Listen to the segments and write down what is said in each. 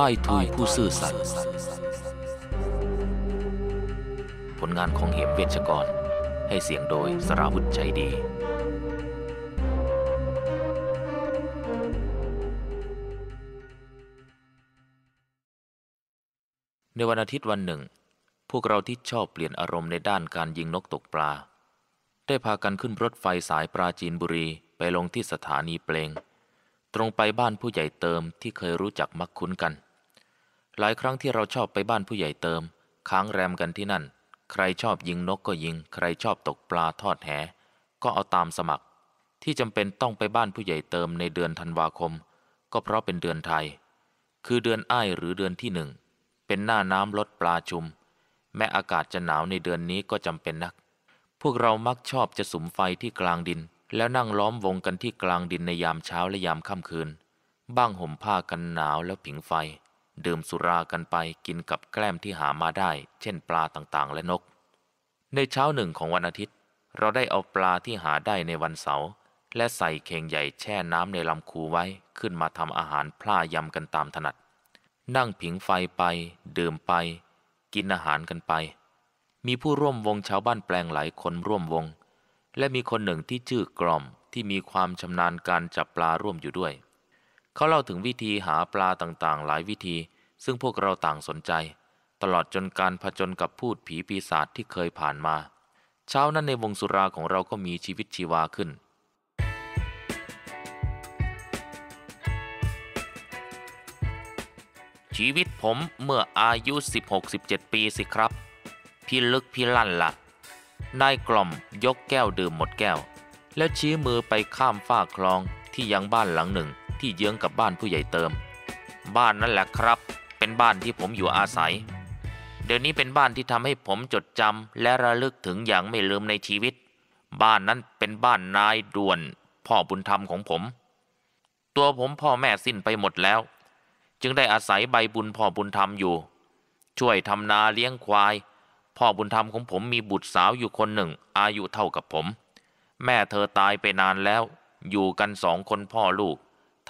อ้ายทุยผู้ซื่อสัตย์ผลงานของเหมเวชกรให้เสียงโดยสราวุธใจดี ในวันอาทิตย์วันหนึ่ง พวกเราที่ชอบเปลี่ยนอารมณ์ในด้านการยิงนกตกปลา ได้พากันขึ้นรถไฟสายปราจีนบุรีไปลงที่สถานีเปลง ตรงไปบ้านผู้ใหญ่เติมที่เคยรู้จักมักคุ้นกันหลายครั้งที่เราชอบไปบ้านผู้ใหญ่เติม ค้างแรมกันที่นั่น ใครชอบยิงนกก็ยิง ใครชอบตกปลาทอดแห ก็เอาตามสมัคร ที่จำเป็นต้องไปบ้านผู้ใหญ่เติม ในเดือนธันวาคม ก็เพราะเป็นเดือนไทย คือเดือนอ้ายหรือเดือนที่หนึ่ง เป็นหน้าน้ำลดปลาชุม แม้อากาศจะหนาวในเดือนนี้ก็จำเป็นนัก พวกเรามักชอบจะสุมไฟที่กลางดิน แล้วนั่งล้อมวงกันที่กลางดินในยามเช้าและยามค่ำคืน บ้างห่มผ้ากันหนาวแล้วผิงไฟดื่มสุรากันไปกินกับแกล้มที่หามาได้ เช่นปลาต่างๆและนก ในเช้าหนึ่งของวันอาทิตย์ เราได้เอาปลาที่หาได้ในวันเสาร์และใส่เข่งใหญ่แช่น้ำในลำคูไว้ขึ้นมาทำอาหารพลายำกันตามถนัด นั่งผิงไฟไปดื่มไป กินอาหารกันไป มีผู้ร่วมวงชาวบ้านแปลงหลายคนร่วมวง และมีคนหนึ่งที่ชื่อกล่อมที่มีความชำนาญการจับปลาร่วมอยู่ด้วยเขาเล่าถึงวิธีหาปลาต่างๆหลายวิธี ซึ่งพวกเราต่างสนใจ ตลอดจนการผจญกับพูดผีปีศาจที่เคยผ่านมา เช้านั้นในวงสุราของเราก็มีชีวิตชีวาขึ้น ชีวิตผมเมื่ออายุ 16-17 ปีสิครับ พี่ลึกพี่ลั่นละ่ะนายกล่อมยกแก้วดื่มหมดแก้ว แล้วชี้มือไปข้ามฝ้าคลองที่ยังบ้านหลังหนึ่งที่เยื้องกับบ้านผู้ใหญ่เติม บ้านนั่นแหละครับ เป็นบ้านที่ผมอยู่อาศัย เดี๋ยวนี้เป็นบ้านที่ทำให้ผมจดจำและระลึกถึงอย่างไม่ลืมในชีวิต บ้านนั้นเป็นบ้านนายด่วน พ่อบุญธรรมของผม ตัวผมพ่อแม่สิ้นไปหมดแล้ว จึงได้อาศัยใบบุญพ่อบุญธรรมอยู่ ช่วยทำนาเลี้ยงควาย พ่อบุญธรรมของผมมีบุตรสาวอยู่คนหนึ่งอายุเท่ากับผม แม่เธอตายไปนานแล้ว อยู่กันสองคนพ่อลูก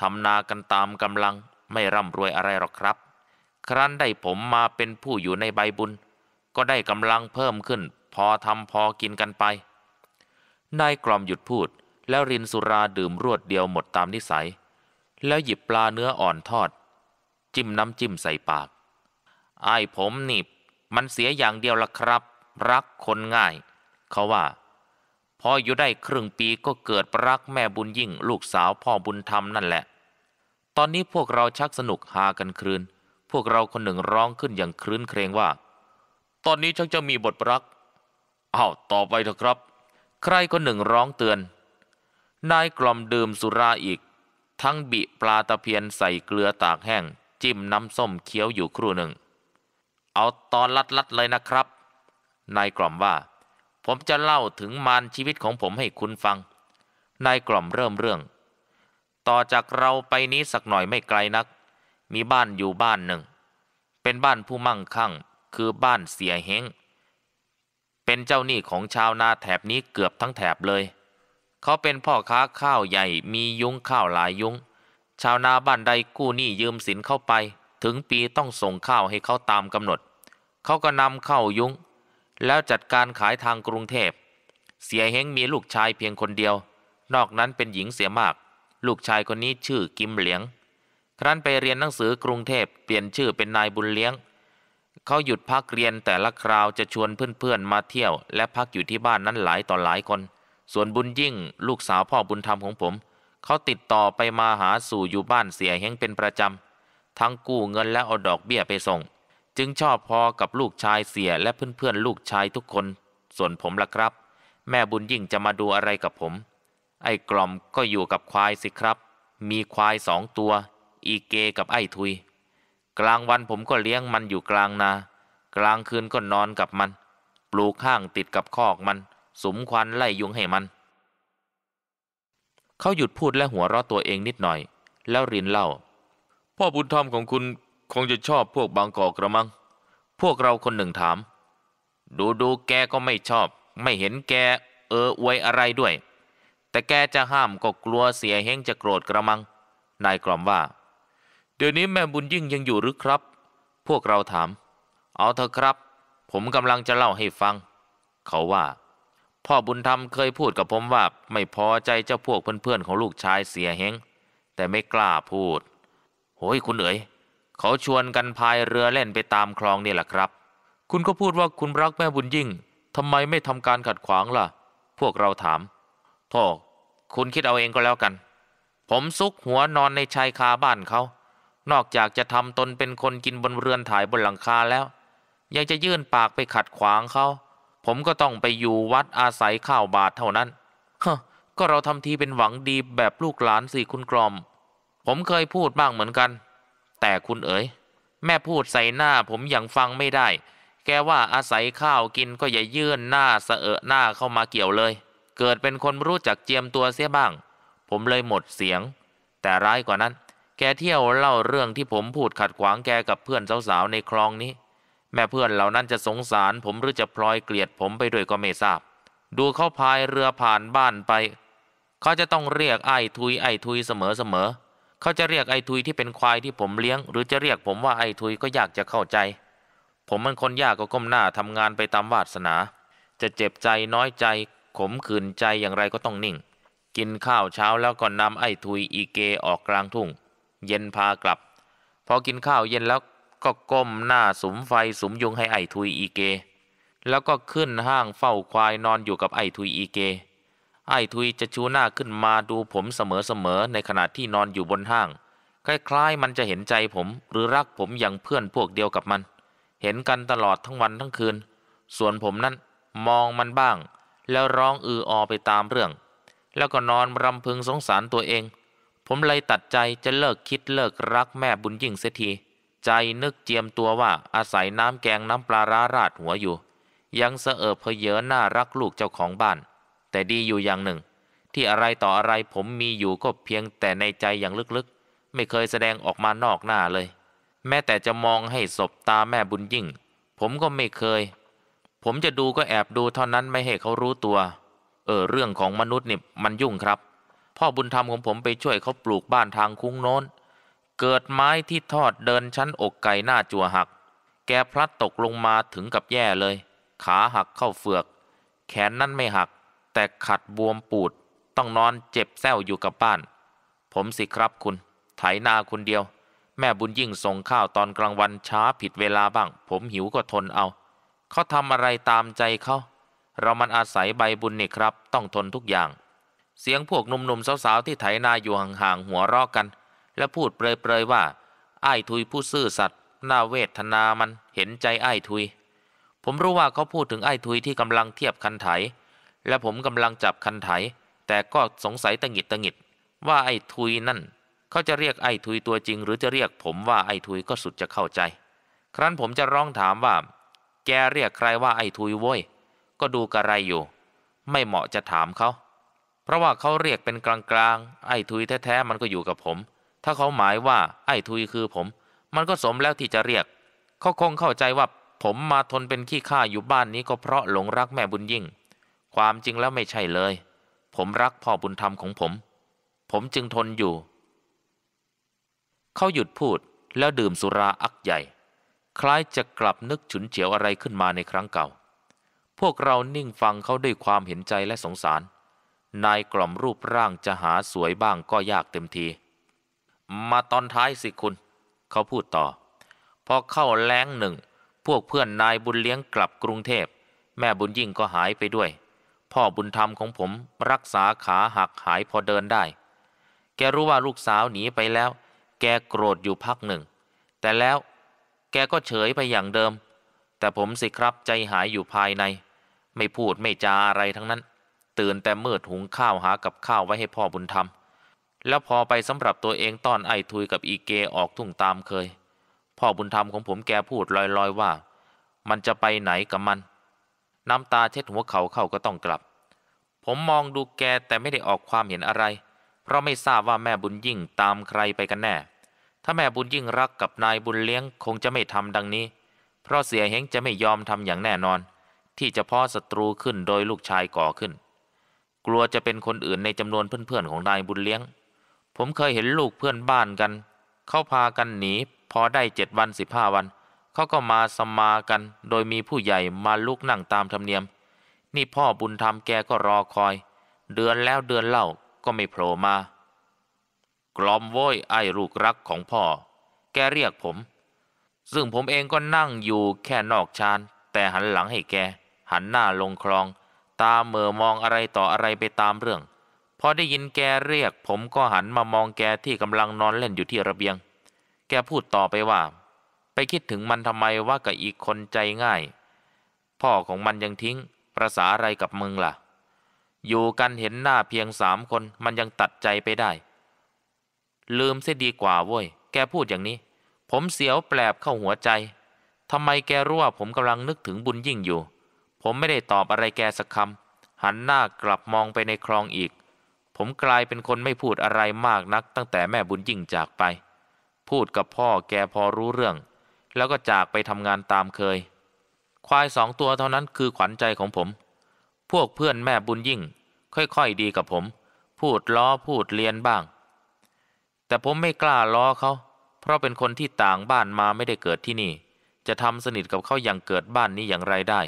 ทำนากันตามกำลังไม่ร่ำรวยอะไรหรอกครับ ครั้นได้ผมมาเป็นผู้อยู่ในใบบุญ ก็ได้กำลังเพิ่มขึ้น พอทำพอกินกันไปนายกล่อมหยุดพูด แล้วรินสุราดื่มรวดเดียวหมดตามนิสัย แล้วหยิบปลาเนื้ออ่อนทอด จิ้มน้ำจิ้มใส่ปากไอ้ผมนี่มันเสียอย่างเดียวละครับ รักคนง่าย เขาว่าพออยู่ได้ครึ่งปีก็เกิดรรักแม่บุญยิ่งลูกสาวพ่อบุญธรรมนั่นแหละตอนนี้พวกเราชักสนุกหากันครืน พวกเราคนหนึ่งร้องขึ้นอย่างครื้นเครงว่า ตอนนี้ชักจะมีบทรักอ้าวต่อไปเถอะครับ ใครคนหนึ่งร้องเตือน นายกล่อมดื่มสุราอีก ทั้งบิปลาตะเพียนใส่เกลือตากแห้งจิ้มน้ำส้มเคี้ยวอยู่ครู่หนึ่ง เอาตอนลัดๆเลยนะครับ นายกล่อมว่าผมจะเล่าถึงมารชีวิตของผมให้คุณฟัง นายกล่อมเริ่มเรื่อง ต่อจากเราไปนี้สักหน่อยไม่ไกลนัก มีบ้านอยู่บ้านหนึ่ง เป็นบ้านผู้มั่งคั่งคือบ้านเสียเฮงเป็นเจ้าหนี้ของชาวนาแถบนี้เกือบทั้งแถบเลย เขาเป็นพ่อค้าข้าวใหญ่มียุ้งข้าวหลายยุ้งชาวนาบ้านใดกู้หนี้ยืมสินเข้าไป ถึงปีต้องส่งข้าวให้เขาตามกำหนด เขาก็นำเข้ายุ้งแล้วจัดการขายทางกรุงเทพ เสียเฮงมีลูกชายเพียงคนเดียว นอกนั้นเป็นหญิงเสียมาก ลูกชายคนนี้ชื่อกิมเหลียง ครั้นไปเรียนหนังสือกรุงเทพ เปลี่ยนชื่อเป็นนายบุญเลี้ยง เขาหยุดพักเรียนแต่ละคราวจะชวนเพื่อนๆมาเที่ยว และพักอยู่ที่บ้านนั้นหลายต่อหลายคน ส่วนบุญยิ่ง ลูกสาวพ่อบุญธรรมของผม เขาติดต่อไปมาหาสู่อยู่บ้านเสียเฮงเป็นประจำ ทั้งกู้เงินและเอาดอกเบี้ยไปส่งจึงชอบพอกับลูกชายเสียและเพื่อนๆลูกชายทุกคน ส่วนผมล่ะครับ แม่บุญยิ่งจะมาดูอะไรกับผม ไอ้กล่อมก็อยู่กับควายสิครับ มีควายสองตัว อีเกกับไอ้ทุย กลางวันผมก็เลี้ยงมันอยู่กลางนา กลางคืนก็นอนกับมัน ปลูกข้างติดกับคอกมันสมควันไล่ยุงให้มัน เขาหยุดพูดและหัวเราะตัวเองนิดหน่อย แล้วรินเล่าพ่อบุญธรรมของคุณคงจะชอบพวกบางกอกกระมัง พวกเราคนหนึ่งถาม ดูดูแกก็ไม่ชอบ ไม่เห็นแกเอออวยอะไรด้วย แต่แกจะห้ามก็กลัวเสียเฮงจะโกรธกระมัง นายกล่อมว่า เดี๋ยวนี้แม่บุญยิ่งยังอยู่หรือครับ พวกเราถาม เอาเถอะครับ ผมกำลังจะเล่าให้ฟัง เขาว่า พ่อบุญธรรมเคยพูดกับผมว่าไม่พอใจเจ้าพวกเพื่อนๆ ของลูกชายเสียเฮง แต่ไม่กล้าพูด โหยคุณเอ๋ยเขาชวนกันพายเรือเล่นไปตามคลองนี่แหละครับ คุณก็พูดว่าคุณรักแม่บุญยิ่งทำไมไม่ทำการขัดขวางล่ะ พวกเราถาม โท่คุณคิดเอาเองก็แล้วกัน ผมซุกหัวนอนในชายคาบ้านเขา นอกจากจะทำตนเป็นคนกินบนเรือนถ่ายบนหลังคาแล้ว ยังจะยื่นปากไปขัดขวางเขา ผมก็ต้องไปอยู่วัดอาศัยข้าวบาทเท่านั้นฮะก็เราทำทีเป็นหวังดีแบบลูกหลานสี่คุณกรอม ผมเคยพูดบ้างเหมือนกันแต่คุณเอ๋ย แม่พูดใส่หน้าผมยังฟังไม่ได้ แกว่าอาศัยข้าวกินก็อย่ายื่นหน้าเสอะหน้าเข้ามาเกี่ยวเลย เกิดเป็นคนรู้จักเจียมตัวเสียบ้าง ผมเลยหมดเสียง แต่ร้ายกว่านั้น แกเที่ยวเล่าเรื่องที่ผมพูดขัดขวางแกกับเพื่อนสาวๆในคลองนี้ แม่เพื่อนเหล่านั้นจะสงสาร ผมหรือจะพลอยเกลียดผมไปด้วยก็ไม่ทราบ ดูเขาพายเรือผ่านบ้านไป เขาจะต้องเรียกไอ้ทุยไอ้ทุยเสมอๆเขาจะเรียกไอ้ทุยที่เป็นควายที่ผมเลี้ยง หรือจะเรียกผมว่าไอ้ทุยก็ยากจะเข้าใจ ผมมันคนยากก็ก้มหน้าทำงานไปตามวาสนา จะเจ็บใจน้อยใจขมขื่นใจอย่างไรก็ต้องนิ่ง กินข้าวเช้าแล้วก็นำไอ้ทุยอีเกออกกลางทุ่ง เย็นพากลับ พอกินข้าวเย็นแล้วก็ก้มหน้าสุมไฟสุมยุงให้ไอ้ทุยอีเก แล้วก็ขึ้นห้างเฝ้าควายนอนอยู่กับไอ้ทุยอีเกไอ้ทุยจะชูหน้าขึ้นมาดูผมเสมอๆ ในขณะที่นอนอยู่บนห้างคล้ายๆมันจะเห็นใจผม หรือรักผมอย่างเพื่อนพวกเดียวกับมัน เห็นกันตลอดทั้งวันทั้งคืน ส่วนผมนั้น มองมันบ้าง แล้วร้องอืออไปตามเรื่อง แล้วก็นอนรำพึงสงสารตัวเอง ผมเลยตัดใจจะเลิกคิดเลิกรักแม่บุญยิ่งเสียทีใจนึกเจียมตัวว่าอาศัยน้ำแกงน้ำปลาร้าราดหัวอยู่ ยังเสอเพเยอหน้ารักลูกเจ้าของบ้านแต่ดีอยู่อย่างหนึ่ง ที่อะไรต่ออะไรผมมีอยู่ก็เพียงแต่ในใจอย่างลึกๆ ไม่เคยแสดงออกมานอกหน้าเลย แม้แต่จะมองให้ศพตาแม่บุญยิ่ง ผมก็ไม่เคย ผมจะดูก็แอบดูเท่านั้นไม่ให้เขารู้ตัว เออเรื่องของมนุษย์นี่ มันยุ่งครับพ่อบุญธรรมของผมไปช่วยเขาปลูกบ้านทางคุ้งโน้นเกิดไม้ที่ทอดเดินชั้นอกไก่หน้าจั่วหัก แกพลัดตกลงมาถึงกับแย่เลย ขาหักเข้าเฟือก แขนนั่นไม่หักแต่ขัดบวมปูด ต้องนอนเจ็บแซวอยู่กับบ้าน ผมสิครับคุณ ไถนาคุณเดียว แม่บุญยิ่งส่งข้าวตอนกลางวันช้าผิดเวลาบ้าง ผมหิวก็ทนเอา เขาทำอะไรตามใจเขาเรามันอาศัยใบบุญนี่ครับ ต้องทนทุกอย่าง เสียงพวกหนุ่มๆสาวๆที่ไถนาอยู่ห่างๆหัวรอกกัน และพูดเปรยๆว่าไอ้ทุยผู้ซื่อสัตย์น่าเวทนามันเห็นใจไอ้ทุย ผมรู้ว่าเขาพูดถึงไอ้ทุยที่กำลังเทียบคันไถและผมกำลังจับคันไถ แต่ก็สงสัยตะงิดตะงิดว่าไอ้ทุยนั่น เขาจะเรียกไอ้ทุยตัวจริง หรือจะเรียกผมว่าไอ้ทุยก็สุดจะเข้าใจ ครั้นผมจะร้องถามว่า แกเรียกใครว่าไอ้ทุยโว้ยก็ดูกระไรอยู่ ไม่เหมาะจะถามเขาเพราะว่าเขาเรียกเป็นกลางๆไอ้ทุยแท้ๆมันก็อยู่กับผม ถ้าเขาหมายว่า ไอ้ทุยคือผม มันก็สมแล้วที่จะเรียกเขาคงเข้าใจว่าผมมาทนเป็นขี้ข้าอยู่บ้านนี้ก็เพราะหลงรักแม่บุญยิ่งความจริงแล้วไม่ใช่เลย ผมรักพ่อบุญธรรมของผม ผมจึงทนอยู่ เขาหยุดพูดแล้วดื่มสุราอักใหญ่ คล้ายจะกลับนึกฉุนเฉียวอะไรขึ้นมาในครั้งเก่า พวกเรานิ่งฟังเขาด้วยความเห็นใจและสงสาร นายกล่อมรูปร่างจะหาสวยบ้างก็ยากเต็มที มาตอนท้ายสิคุณ เขาพูดต่อ พอเข้าแล้งหนึ่ง พวกเพื่อนนายบุญเลี้ยงกลับกรุงเทพ แม่บุญยิ่งก็หายไปด้วยพ่อบุญธรรมของผมรักษาขาหักหายพอเดินได้ แกรู้ว่าลูกสาวหนีไปแล้ว แกโกรธอยู่พักหนึ่ง แต่แล้วแกก็เฉยไปอย่างเดิม แต่ผมสิครับใจหายอยู่ภายใน ไม่พูดไม่จาอะไรทั้งนั้น ตื่นแต่มืดหุงข้าวหากับข้าวไว้ให้พ่อบุญธรรม แล้วพอไปสำหรับตัวเองตอนไอทุยกับอีเกออกทุ่งตามเคย พ่อบุญธรรมของผมแกพูดลอยๆว่า มันจะไปไหนกับมันน้ำตาเช็ดหัวเขาเข้าก็ต้องกลับ ผมมองดูแกแต่ไม่ได้ออกความเห็นอะไร เพราะไม่ทราบว่าแม่บุญยิ่งตามใครไปกันแน่ ถ้าแม่บุญยิ่งรักกับนายบุญเลี้ยงคงจะไม่ทำดังนี้ เพราะเสียเฮงจะไม่ยอมทำอย่างแน่นอน ที่จะพ่อศัตรูขึ้นโดยลูกชายก่อขึ้น กลัวจะเป็นคนอื่นในจำนวนเพื่อนๆ ของนายบุญเลี้ยง ผมเคยเห็นลูกเพื่อนบ้านกัน เข้าพากันหนีพอได้เจ็ดวันสิบห้าวันเขาก็มาสมากัน โดยมีผู้ใหญ่มาลุกนั่งตามธรรมเนียม นี่พ่อบุญธรรมแกก็รอคอย เดือนแล้วเดือนเล่าก็ไม่โผล่มา กลอมโว้ยไอ้ลูกรักของพ่อ แกเรียกผม ซึ่งผมเองก็นั่งอยู่แค่นอกชานแต่หันหลังให้แกหันหน้าลงคลอง ตาเมื่อมองอะไรต่ออะไรไปตามเรื่อง พอได้ยินแกเรียกผมก็หันมามองแกที่กำลังนอนเล่นอยู่ที่ระเบียง แกพูดต่อไปว่าไปคิดถึงมันทำไมว่ากับอีกคนใจง่าย พ่อของมันยังทิ้ง ประษาอะไรกับมึงล่ะอยู่กันเห็นหน้าเพียงสามคน มันยังตัดใจไปได้ ลืมเสียดีกว่าเว้ยแกพูดอย่างนี้ ผมเสียวแปลบเข้าหัวใจทำไมแกรู้ว่า ผมกำลังนึกถึงบุญยิ่งอยู่ ผมไม่ได้ตอบอะไรแกสักคำหันหน้ากลับมองไปในคลองอีก ผมกลายเป็นคนไม่พูดอะไรมากนัก ตั้งแต่แม่บุญยิ่งจากไป พูดกับพ่อแกพอรู้เรื่องแล้วก็จากไปทำงานตามเคย ควายสองตัวเท่านั้นคือขวัญใจของผม พวกเพื่อนแม่บุญยิ่ง ค่อย ๆ ดีกับผม พูดล้อพูดเลียนบ้าง แต่ผมไม่กล้าล้อเขา เพราะเป็นคนที่ต่างบ้านมาไม่ได้เกิดที่นี่ จะทำสนิทกับเขาอย่างเกิดบ้านนี้อย่างไรได้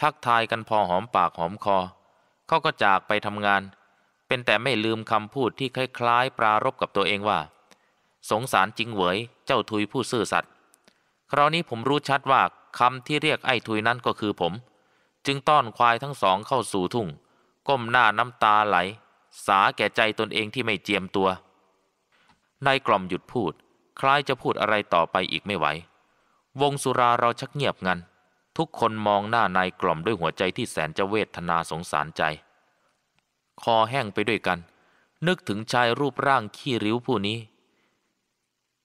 ทักทายกันพอหอมปากหอมคอ เขาก็จากไปทำงาน เป็นแต่ไม่ลืมคำพูดที่คล้ายๆปรารบกับตัวเองว่า สงสารจริงเหวย เจ้าทุยผู้ซื่อสัตยคราวนี้ผมรู้ชัดว่าคำที่เรียกไอ้ทุยนั้นก็คือผม จึงต้อนควายทั้งสองเข้าสู่ทุ่ง ก้มหน้าน้ำตาไหล สาแก่ใจตนเองที่ไม่เจียมตัวนายกล่อมหยุดพูด คล้ายจะพูดอะไรต่อไปอีกไม่ไหว วงสุราเราชักเงียบงันทุกคนมองหน้านายกล่อมด้วยหัวใจที่แสนจะเวทนาสงสารใจ คอแห้งไปด้วยกัน นึกถึงชายรูปร่างขี้ริ้วผู้นี้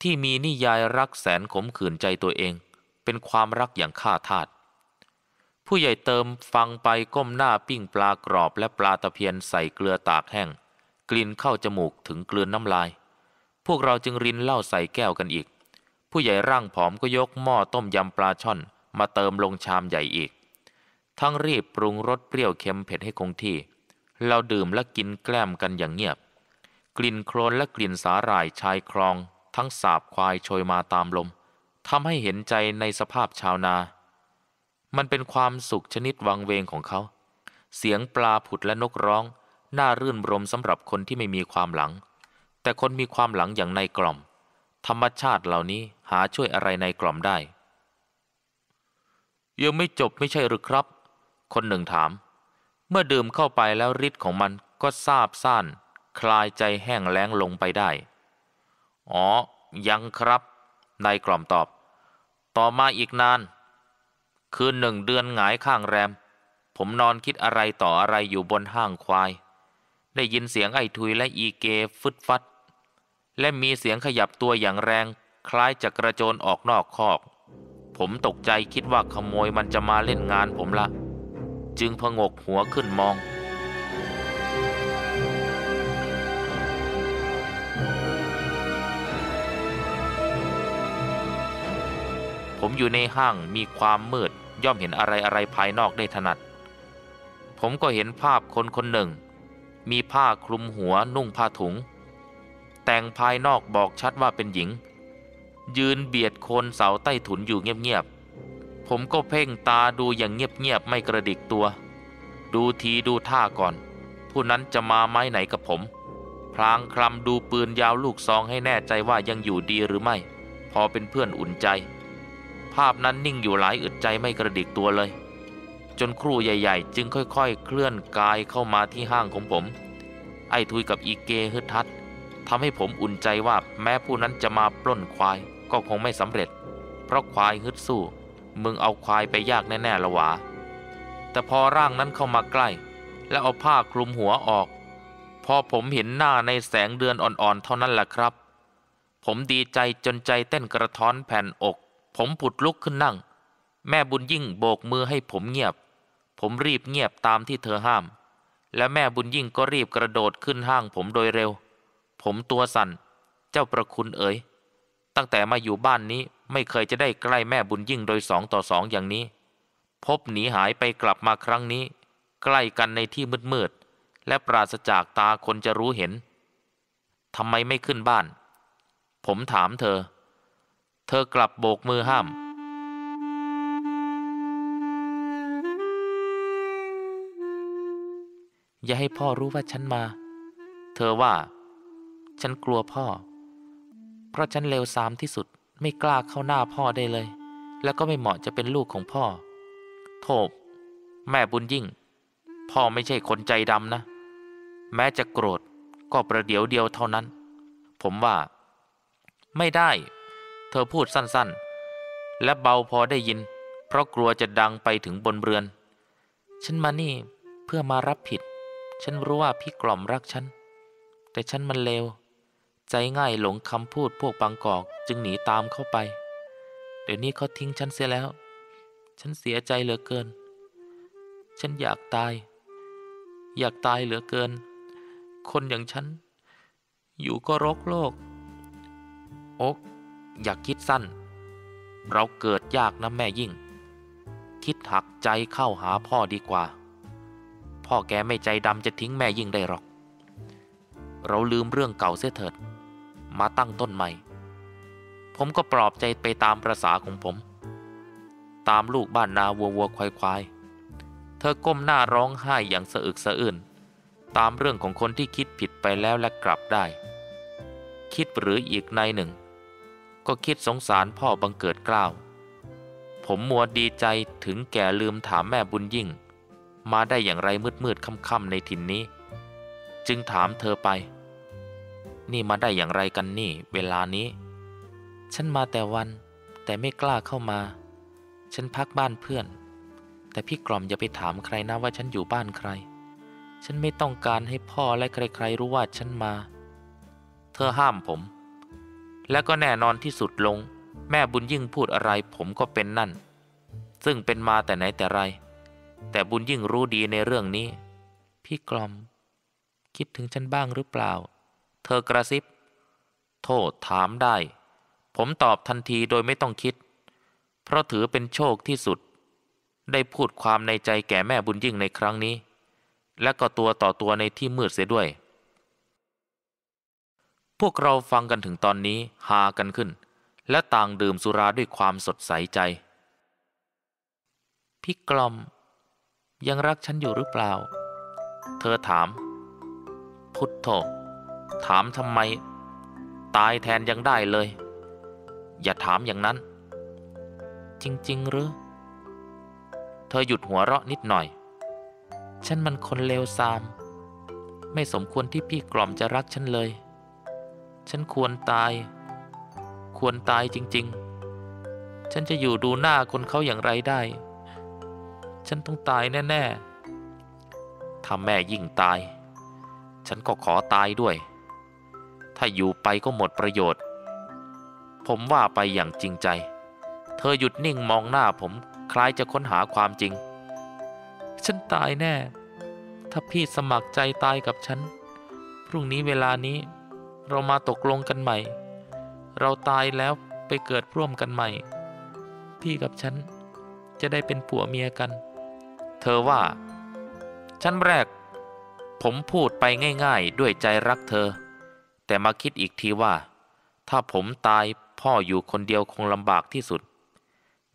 ที่มีนิยายรักแสนขมขื่นใจตัวเอง เป็นความรักอย่างฆ่าทาตผู้ใหญ่เติมฟังไปก้มหน้าปิ้งปลา กรอบ และปลาตะเพียนใส่เกลือตากแห้ง กลิ่น เข้าจมูกถึงกลืนน้ำลาย พวกเราจึงรินเหล้าใส่แก้วกันอีก ผู้ใหญ่ร่างผอมก็ยกหม้อต้มยำปลาช่อน มาเติมลงชามใหญ่อีก ทั้งรีบปรุงรสเปรี้ยวเค็มเผ็ดให้คงที่ เราดื่มและกินแกล้มกันอย่างเงียบ กลิ่นโคลนและกลิ่นสาหร่ายชายคลองทั้งสาบควายโชยมาตามลมทำให้เห็นใจในสภาพชาวนา มันเป็นความสุขชนิดวังเวงของเขา เสียงปลาผุดและนกร้อง น่ารื่นรมสำหรับคนที่ไม่มีความหลัง แต่คนมีความหลังอย่างในกล่อม ธรรมชาติเหล่านี้หาช่วยอะไรในกล่อมได้ ยังไม่จบไม่ใช่หรือครับ คนหนึ่งถาม เมื่อดื่มเข้าไปแล้วฤทธิ์ของมันก็ซาบซ่านคลายใจแห้งแล้งลงไปได้อ๋อ ยังครับนายกล่อมตอบ ต่อมาอีกนาน คืนหนึ่งเดือนหงายข้างแรม ผมนอนคิดอะไรต่ออะไรอยู่บนห้างควาย ได้ยินเสียงไอ้ทุยและอีเกฟึดฟัด และมีเสียงขยับตัวอย่างแรง คล้ายจะกระโจนออกนอกคอกผมตกใจคิดว่าขโมยมันจะมาเล่นงานผมละ จึงพงกหัวขึ้นมองผมอยู่ในห้างมีความมืดย่อมเห็นอะไรอะไรภายนอกได้ถนัด ผมก็เห็นภาพคนคนหนึ่ง มีผ้าคลุมหัวนุ่งผ้าถุง แต่งภายนอกบอกชัดว่าเป็นหญิง ยืนเบียดโคนเสาใต้ถุนอยู่เงียบๆผมก็เพ่งตาดูอย่างเงียบๆไม่กระดิกตัว ดูทีดูท่าก่อน ผู้นั้นจะมาไม้ไหนกับผม พลางคลำดูปืนยาวลูกซองให้แน่ใจว่ายังอยู่ดีหรือไม่ พอเป็นเพื่อนอุ่นใจภาพนั้นนิ่งอยู่หลายอึดใจไม่กระดิกตัวเลย จนครูใหญ่ ๆ จึงค่อย ๆ เคลื่อนกายเข้ามาที่ห้างของผม ไอ้ทุยกับอีเกฮึดทัดทำให้ผมอุ่นใจว่าแม้ผู้นั้นจะมาปล้นควาย ก็คงไม่สำเร็จ เพราะควายฮึดสู้มึงเอาควายไปยากแน่ๆละวะแต่พอร่างนั้นเข้ามาใกล้ และเอาผ้าคลุมหัวออก พอผมเห็นหน้าในแสงเดือนอ่อนๆเท่านั้นแหละครับ ผมดีใจจนใจเต้นกระท้อนแผ่นอกผมผุดลุกขึ้นนั่ง แม่บุญยิ่งโบกมือให้ผมเงียบ ผมรีบเงียบตามที่เธอห้าม และแม่บุญยิ่งก็รีบกระโดดขึ้นห้างผมโดยเร็ว ผมตัวสัน่นเจ้าประคุณเอ๋ย ตั้งแต่มาอยู่บ้านนี้ไม่เคยจะได้ใกล้แม่บุญยิ่งโดยสองต่อสองอย่างนี้ พบหนีหายไปกลับมาครั้งนี้ ใกล้กันในที่มืดมืด และปราศจากตาคนจะรู้เห็นทำไมไม่ขึ้นบ้าน ผมถามเธอเธอกลับโบกมือห้าม อย่าให้พ่อรู้ว่าฉันมา เธอว่า ฉันกลัวพ่อ เพราะฉันเลวทรามที่สุด ไม่กล้าเข้าหน้าพ่อได้เลย แล้วก็ไม่เหมาะจะเป็นลูกของพ่อโธบแม่บุญยิ่ง พ่อไม่ใช่คนใจดำนะ แม้จะโกรธก็ประเดี๋ยวเดียวเท่านั้น ผมว่า ไม่ได้เธอพูดสั้นๆ และเบาพอได้ยิน เพราะกลัวจะดังไปถึงบนเรือน ฉันมานี่เพื่อมารับผิด ฉันรู้ว่าพี่กล่อมรักฉัน แต่ฉันมันเลวใจง่ายหลงคำพูดพวกบางกอก จึงหนีตามเข้าไป เดี๋ยวนี้เขาทิ้งฉันเสียแล้ว ฉันเสียใจเหลือเกิน ฉันอยากตาย อยากตายเหลือเกิน คนอย่างฉัน อยู่ก็รกโลกอกอย่าคิดสั้น เราเกิดยากนะแม่ยิ่ง คิดหักใจเข้าหาพ่อดีกว่า พ่อแกไม่ใจดำจะทิ้งแม่ยิ่งได้หรอก เราลืมเรื่องเก่าเสียเถิด มาตั้งต้นใหม่ ผมก็ปลอบใจไปตามประษาของผม ตามลูกบ้านนาวัววัวควายควายเธอก้มหน้าร้องไห้อย่างสะอึกสะอื้นตามเรื่องของคนที่คิดผิดไปแล้วและกลับได้ คิดหรืออีกในหนึ่งก็คิดสงสารพ่อบังเกิดกล้าว ผมมัวดีใจถึงแก่ลืมถามแม่บุญยิ่ง มาได้อย่างไรมืดๆค่ำๆในถิ่นนี้ จึงถามเธอไป นี่มาได้อย่างไรกันนี่เวลานี้ ฉันมาแต่วัน แต่ไม่กล้าเข้ามา ฉันพักบ้านเพื่อน แต่พี่กล่อมอย่าไปถามใครนะว่าฉันอยู่บ้านใคร ฉันไม่ต้องการให้พ่อและใครๆรู้ว่าฉันมา เธอห้ามผมและก็แน่นอนที่สุดลง แม่บุญยิ่งพูดอะไรผมก็เป็นนั่น ซึ่งเป็นมาแต่ไหนแต่ไรแต่บุญยิ่งรู้ดีในเรื่องนี้ พี่กลอม คิดถึงฉันบ้างหรือเปล่า เธอกระซิบ โทษถามได้ ผมตอบทันทีโดยไม่ต้องคิด เพราะถือเป็นโชคที่สุด ได้พูดความในใจแก่แม่บุญยิ่งในครั้งนี้ และก็ตัวต่อตัวในที่มืดเสียด้วยพวกเราฟังกันถึงตอนนี้ หากันขึ้น และต่างดื่มสุราด้วยความสดใสใจพี่กลอม ยังรักฉันอยู่หรือเปล่า เธอถาม พุทโธถามทำไม ตายแทนยังได้เลย อย่าถามอย่างนั้น จริงๆ หรือ เธอหยุดหัวเราะนิดหน่อย ฉันมันคนเลวทราม ไม่สมควรที่พี่กล่อมจะรักฉันเลยฉันควรตาย ควรตายจริงๆ ฉันจะอยู่ดูหน้าคนเขาอย่างไรได้ ฉันต้องตายแน่ๆ ถ้าแม่ยิ่งตาย ฉันก็ขอตายด้วย ถ้าอยู่ไปก็หมดประโยชน์ ผมว่าไปอย่างจริงใจ เธอหยุดนิ่งมองหน้าผม คล้ายจะค้นหาความจริง ฉันตายแน่ ถ้าพี่สมัครใจตายกับฉัน พรุ่งนี้เวลานี้เรามาตกลงกันใหม่ เราตายแล้วไปเกิดร่วมกันใหม่ พี่กับฉันจะได้เป็นผัวเมียกัน เธอว่าชั้นแรก ผมพูดไปง่ายๆ ด้วยใจรักเธอ แต่มาคิดอีกทีว่า ถ้าผมตายพ่ออยู่คนเดียวคงลำบากที่สุด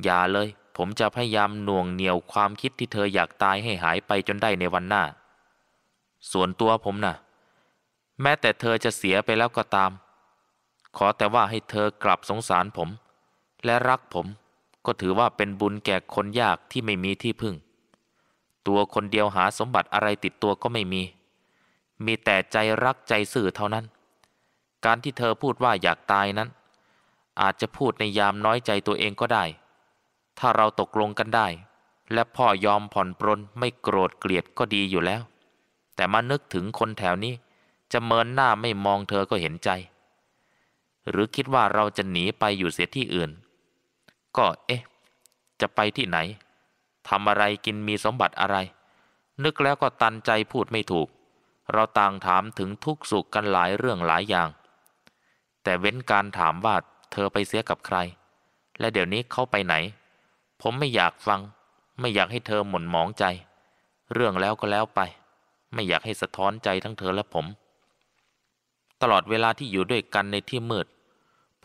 อย่าเลย ผมจะพยายามหน่วงเหนี่ยวความคิดที่เธออยากตายให้หายไปจนได้ในวันหน้า ส่วนตัวผมนะ่ะแม้แต่เธอจะเสียไปแล้วก็ตาม ขอแต่ว่าให้เธอกลับสงสารผม และรักผมก็ถือว่าเป็นบุญแก่คนยากที่ไม่มีที่พึ่ง ตัวคนเดียวหาสมบัติอะไรติดตัวก็ไม่มี มีแต่ใจรักใจสื่อเท่านั้น การที่เธอพูดว่าอยากตายนั้น อาจจะพูดในยามน้อยใจตัวเองก็ได้ ถ้าเราตกลงกันได้ และพ่อยอมผ่อนปรนไม่โกรธเกลียดก็ดีอยู่แล้ว แต่มานึกถึงคนแถวนี้จะเมินหน้าไม่มองเธอก็เห็นใจ หรือคิดว่าเราจะหนีไปอยู่เสียที่อื่น ก็เอ๊ะ จะไปที่ไหน ทำอะไรกินมีสมบัติอะไร นึกแล้วก็ตันใจพูดไม่ถูก เราต่างถามถึงทุกสุขกันหลายเรื่องหลายอย่าง แต่เว้นการถามว่าเธอไปเสียกับใคร และเดี๋ยวนี้เขาไปไหน ผมไม่อยากฟัง ไม่อยากให้เธอหม่นหมองใจ เรื่องแล้วก็แล้วไป ไม่อยากให้สะท้อนใจทั้งเธอและผมตลอดเวลาที่อยู่ด้วยกันในที่มืด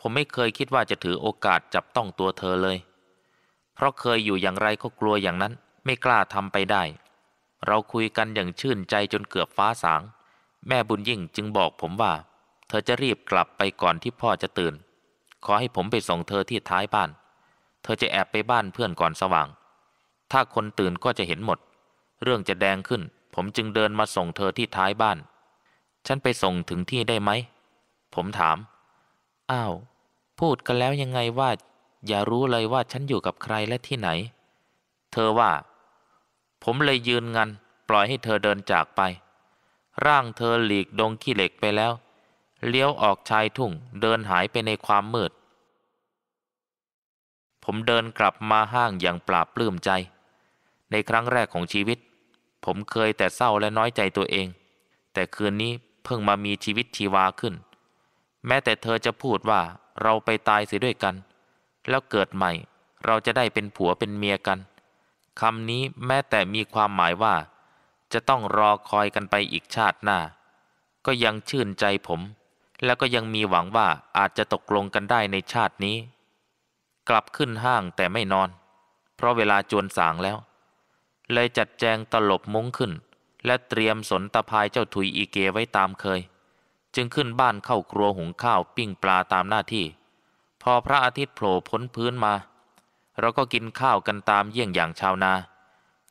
ผมไม่เคยคิดว่าจะถือโอกาสจับต้องตัวเธอเลย เพราะเคยอยู่อย่างไรก็กลัวอย่างนั้นไม่กล้าทำไปได้ เราคุยกันอย่างชื่นใจจนเกือบฟ้าสาง แม่บุญยิ่งจึงบอกผมว่า เธอจะรีบกลับไปก่อนที่พ่อจะตื่น ขอให้ผมไปส่งเธอที่ท้ายบ้าน เธอจะแอบไปบ้านเพื่อนก่อนสว่าง ถ้าคนตื่นก็จะเห็นหมด เรื่องจะแดงขึ้น ผมจึงเดินมาส่งเธอที่ท้ายบ้านฉันไปส่งถึงที่ได้ไหมผมถาม อ้าว พูดกันแล้วยังไงว่าอย่ารู้เลยว่าฉันอยู่กับใครและที่ไหน เธอว่า ผมเลยยืนงันปล่อยให้เธอเดินจากไป ร่างเธอหลีกดงขี้เหล็กไปแล้ว เลี้ยวออกชายทุ่งเดินหายไปในความมืด ผมเดินกลับมาห้างอย่างปราบปลื้มใจ ในครั้งแรกของชีวิต ผมเคยแต่เศร้าและน้อยใจตัวเอง แต่คืนนี้เพิ่งมามีชีวิตชีวาขึ้น แม้แต่เธอจะพูดว่าเราไปตายเสียด้วยกัน แล้วเกิดใหม่เราจะได้เป็นผัวเป็นเมียกันคำนี้แม้แต่มีความหมายว่า จะต้องรอคอยกันไปอีกชาติหน้า ก็ยังชื่นใจผม แล้วก็ยังมีหวังว่าอาจจะตกลงกันได้ในชาตินี้ กลับขึ้นห้างแต่ไม่นอน เพราะเวลาจวนสางแล้ว เลยจัดแจงตลบมุ้งขึ้นและเตรียมสนตะพายเจ้าถุยอีเกไว้ตามเคย จึงขึ้นบ้านเข้าครัวหุงข้าวปิ้งปลาตามหน้าที่ พอพระอาทิตย์โผล่พ้นพื้นมา เราก็กินข้าวกันตามเยี่ยงอย่างชาวนา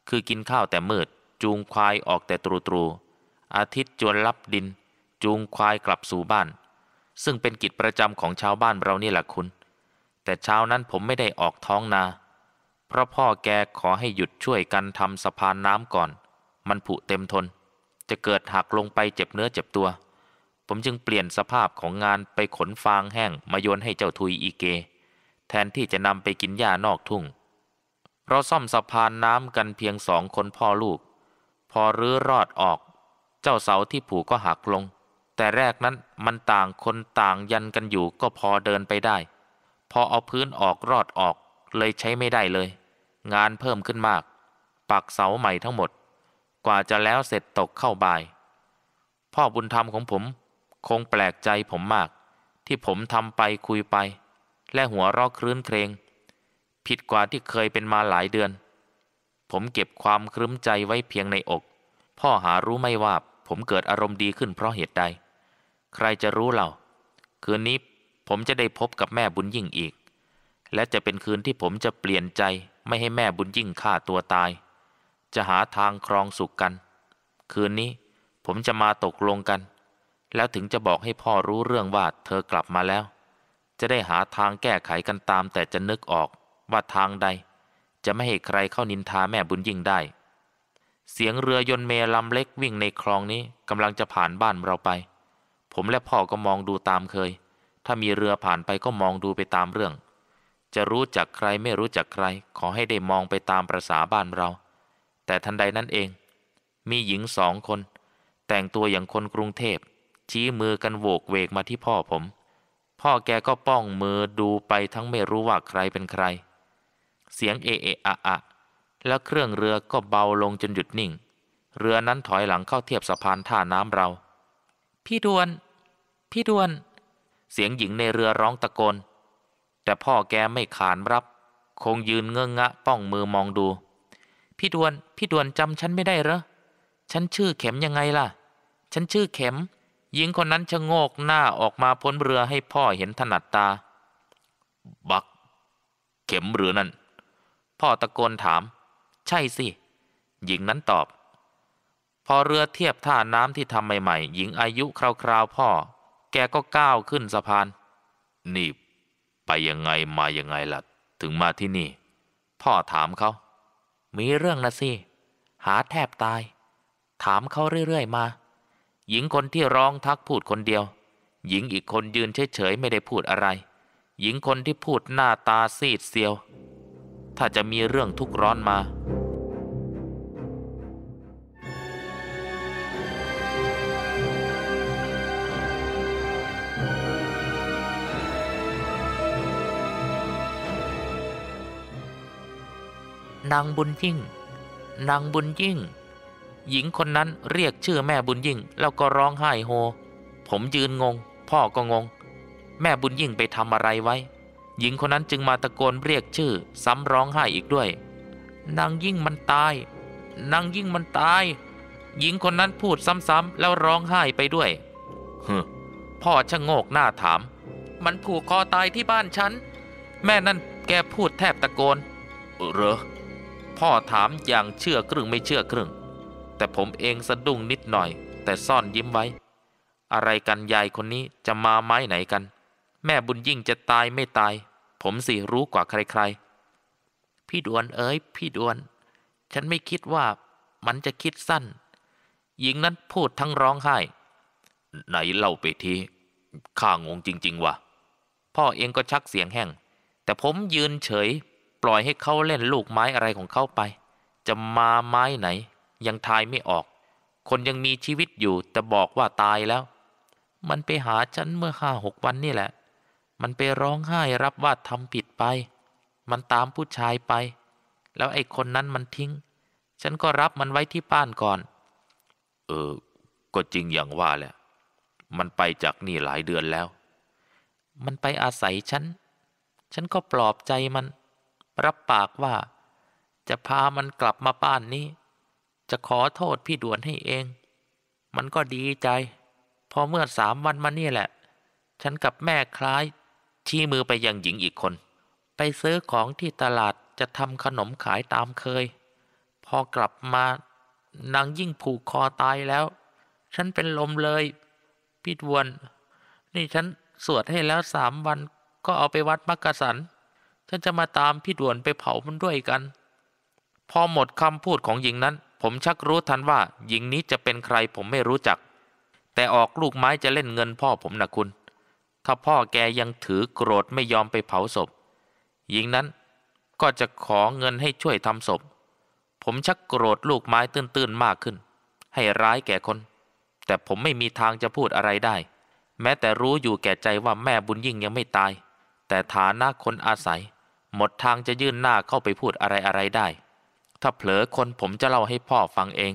คือกินข้าวแต่มืดจูงควายออกแต่ตรูตรู อาทิตย์จวนลับดิน จูงควายกลับสู่บ้าน ซึ่งเป็นกิจประจำของชาวบ้านเรานี่แหละคุณ แต่เช้านั้นผมไม่ได้ออกท้องนา เพราะพ่อแกขอให้หยุดช่วยกันทำสะพานน้ำก่อนมันผุเต็มทน จะเกิดหักลงไปเจ็บเนื้อเจ็บตัว ผมจึงเปลี่ยนสภาพของงานไปขนฟางแห้งมาโยนให้เจ้าทุยอีเก แทนที่จะนำไปกินหญ้านอกทุ่ง เราซ่อมสะพานน้ำกันเพียงสองคนพ่อลูก พอรื้อรอดออก เจ้าเสาที่ผูกก็หักลง แต่แรกนั้นมันต่างคนต่างยันกันอยู่ก็พอเดินไปได้ พอเอาพื้นออกรอดออกเลยใช้ไม่ได้เลย งานเพิ่มขึ้นมากปักเสาใหม่ทั้งหมดกว่าจะแล้วเสร็จตกเข้าบ่าย พ่อบุญธรรมของผม คงแปลกใจผมมาก ที่ผมทำไปคุยไป และหัวรอกครื้นเครงผิดกว่าที่เคยเป็นมาหลายเดือน ผมเก็บความครึ้มใจไว้เพียงในอก พ่อหารู้ไม่ว่าผมเกิดอารมณ์ดีขึ้นเพราะเหตุใด ใครจะรู้เล่า คืนนี้ผมจะได้พบกับแม่บุญยิ่งอีก และจะเป็นคืนที่ผมจะเปลี่ยนใจไม่ให้แม่บุญยิ่งฆ่าตัวตายจะหาทางครองสุขกัน คืนนี้ ผมจะมาตกลงกัน แล้วถึงจะบอกให้พ่อรู้เรื่องว่า เธอกลับมาแล้ว จะได้หาทางแก้ไขกันตาม แต่จะนึกออก ว่าทางใด จะไม่ให้ใครเข้านินทาแม่บุญยิ่งได้ เสียงเรือยนเมลำเล็กวิ่งในคลองนี้กำลังจะผ่านบ้านเราไป ผมและพ่อก็มองดูตามเคย ถ้ามีเรือผ่านไปก็มองดูไปตามเรื่อง จะรู้จักใครไม่รู้จักใคร ขอให้ได้มองไปตามประษาบ้านเราแต่ทันใดนั้นเอง มีหญิงสองคน แต่งตัวอย่างคนกรุงเทพ ชี้มือกันโวกเวกมาที่พ่อผม พ่อแกก็ป้องมือดูไปทั้งไม่รู้ว่าใครเป็นใคร เสียงเอเอะอะอะแล้วเครื่องเรือก็เบาลงจนหยุดนิ่งเรือนั้นถอยหลังเข้าเทียบสะพานท่าน้ำเรา พี่ดวน พี่ดวน เสียงหญิงในเรือร้องตะโกน แต่พ่อแกไม่ขานรับ คงยืนเงื้องะป้องมือมองดูพี่ดวน พี่ดวนจำฉันไม่ได้เหรอ ฉันชื่อเข็มยังไงล่ะ ฉันชื่อเข็ม หญิงคนนั้นชะโงกหน้าออกมาพ้นเรือให้พ่อเห็นถนัดตา บัก เข็มหรือนั่น พ่อตะโกนถาม ใช่สิ หญิงนั้นตอบ พอเรือเทียบท่าน้ำที่ทำใหม่ๆหญิงอายุคราวๆ พ่อ แกก็ก้าวขึ้นสะพานนี่ไปยังไงมายังไงล่ะ ถึงมาที่นี่ พ่อถามเขามีเรื่องนะสิหาแทบตาย ถามเขาเรื่อย ๆ มา หญิงคนที่ร้องทักพูดคนเดียว หญิงอีกคนยืนเฉย ๆ ไม่ได้พูดอะไร หญิงคนที่พูดหน้าตาซีดเซียว ถ้าจะมีเรื่องทุกร้อนมานางบุญยิ่ง นางบุญยิ่ง หญิงคนนั้นเรียกชื่อแม่บุญยิ่งแล้วก็ร้องไห้โฮ ผมยืนงง พ่อก็งง แม่บุญยิ่งไปทำอะไรไว้ หญิงคนนั้นจึงมาตะโกนเรียกชื่อซ้ำร้องไห้อีกด้วย นางยิ่งมันตาย นางยิ่งมันตาย หญิงคนนั้นพูดซ้ำๆแล้วร้องไห้ไปด้วยฮึพ่อชะโงกหน้าถาม มันผูกคอตายที่บ้านฉันแม่นั่นแกพูดแทบตะโกนเหรอพ่อถามอย่างเชื่อครึ่งไม่เชื่อครึ่ง แต่ผมเองสะดุ้งนิดหน่อย แต่ซ่อนยิ้มไว้ อะไรกันยายคนนี้จะมาไม้ไหนกัน แม่บุญยิ่งจะตายไม่ตาย ผมสิรู้กว่าใครๆ พี่ดวนเอ้ยพี่ดวน ฉันไม่คิดว่ามันจะคิดสั้นหญิงนั้นพูดทั้งร้องไห้ ไหนเล่าไปที ข้างงจริงๆวะพ่อเองก็ชักเสียงแห้งแต่ผมยืนเฉยปล่อยให้เขาเล่นลูกไม้อะไรของเขาไป จะมาไม้ไหน ยังทายไม่ออก คนยังมีชีวิตอยู่แต่บอกว่าตายแล้ว มันไปหาฉันเมื่อห้าหกวันนี่แหละ มันไปร้องไห้รับว่าทำผิดไป มันตามผู้ชายไป แล้วไอ้คนนั้นมันทิ้ง ฉันก็รับมันไว้ที่บ้านก่อน เออ ก็จริงอย่างว่าแหละ มันไปจากนี่หลายเดือนแล้ว มันไปอาศัยฉัน ฉันก็ปลอบใจมันรับปากว่า จะพามันกลับมาบ้านนี้ จะขอโทษพี่ด่วนให้เอง มันก็ดีใจ พอเมื่อสามวันมานี่แหละ ฉันกับแม่คล้ายชี้มือไปยังหญิงอีกคน ไปซื้อของที่ตลาดจะทำขนมขายตามเคย พอกลับมานางยิ่งผูกคอตายแล้ว ฉันเป็นลมเลยพี่ดวน นี่ฉันสวดให้แล้วสามวันก็เอาไปวัดมักกะสันฉันจะมาตามพี่ด่วนไปเผามันด้วยกัน พอหมดคำพูดของหญิงนั้น ผมชักรู้ทันว่า หญิงนี้จะเป็นใครผมไม่รู้จัก แต่ออกลูกไม้จะเล่นเงินพ่อผมนะคุณถ้าพ่อแกยังถือโกรธไม่ยอมไปเผาศพ หญิงนั้นก็จะขอเงินให้ช่วยทำศพ ผมชักโกรธลูกไม้ตื้น ๆ มากขึ้น ให้ร้ายแก่คน แต่ผมไม่มีทางจะพูดอะไรได้ แม้แต่รู้อยู่แก่ใจว่าแม่บุญยิ่งยังไม่ตาย แต่ฐานะคนอาศัยหมดทางจะยื่นหน้าเข้าไปพูดอะไรอะไรได้ ถ้าเผลอคนผมจะเล่าให้พ่อฟังเอง